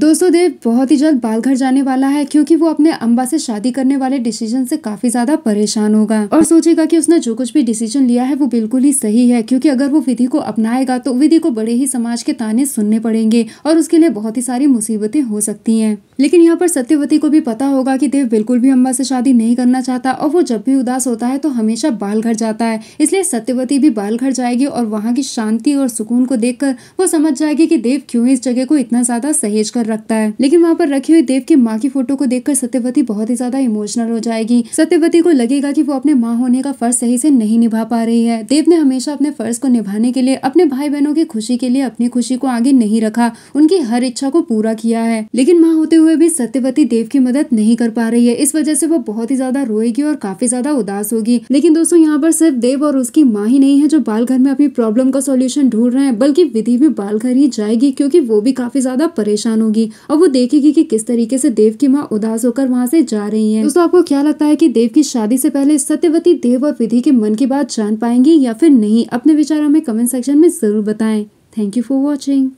दोस्तों देव बहुत ही जल्द बालघर जाने वाला है क्योंकि वो अपने अम्बा से शादी करने वाले डिसीजन से काफी ज्यादा परेशान होगा और सोचेगा कि उसने जो कुछ भी डिसीजन लिया है वो बिल्कुल ही सही है क्योंकि अगर वो विधि को अपनाएगा तो विधि को बड़े ही समाज के ताने सुनने पड़ेंगे और उसके लिए बहुत ही सारी मुसीबतें हो सकती है लेकिन यहाँ पर सत्यवती को भी पता होगा की देव बिल्कुल भी अम्बा से शादी नहीं करना चाहता और वो जब भी उदास होता है तो हमेशा बाल घर जाता है इसलिए सत्यवती भी बाल घर जाएगी और वहाँ की शांति और सुकून को देख वो समझ जाएगी की देव क्यों इस जगह को इतना ज्यादा सहेज कर कर रखता है लेकिन वहाँ पर रखी हुई देव की माँ की फोटो को देखकर सत्यवती बहुत ही ज्यादा इमोशनल हो जाएगी सत्यवती को लगेगा की वो अपने माँ होने का फर्ज सही से नहीं निभा पा रही है देव ने हमेशा अपने फर्ज को निभाने के लिए अपने भाई बहनों की खुशी के लिए अपनी खुशी को आगे नहीं रखा उनकी हर इच्छा को पूरा किया है लेकिन माँ होते हुए भी सत्यवती देव की मदद नहीं कर पा रही है इस वजह से वो बहुत ही ज्यादा रोएगी और काफी ज्यादा उदास होगी लेकिन दोस्तों यहाँ पर सिर्फ देव और उसकी माँ ही नहीं है जो बाल घर में अपनी प्रॉब्लम का सोल्यूशन ढूंढ रहे हैं बल्कि विधि भी बाल घर ही जाएगी क्योंकि वो भी काफी ज्यादा परेशान होगी जाऊंगी और वो देखेगी कि किस तरीके से देव की माँ उदास होकर वहाँ से जा रही है दोस्तों आपको क्या लगता है की देव की शादी से पहले सत्यवती देव और विधि के मन की बात जान पाएंगी या फिर नहीं अपने विचार हमें कमेंट सेक्शन में जरूर बताएं थैंक यू फॉर वॉचिंग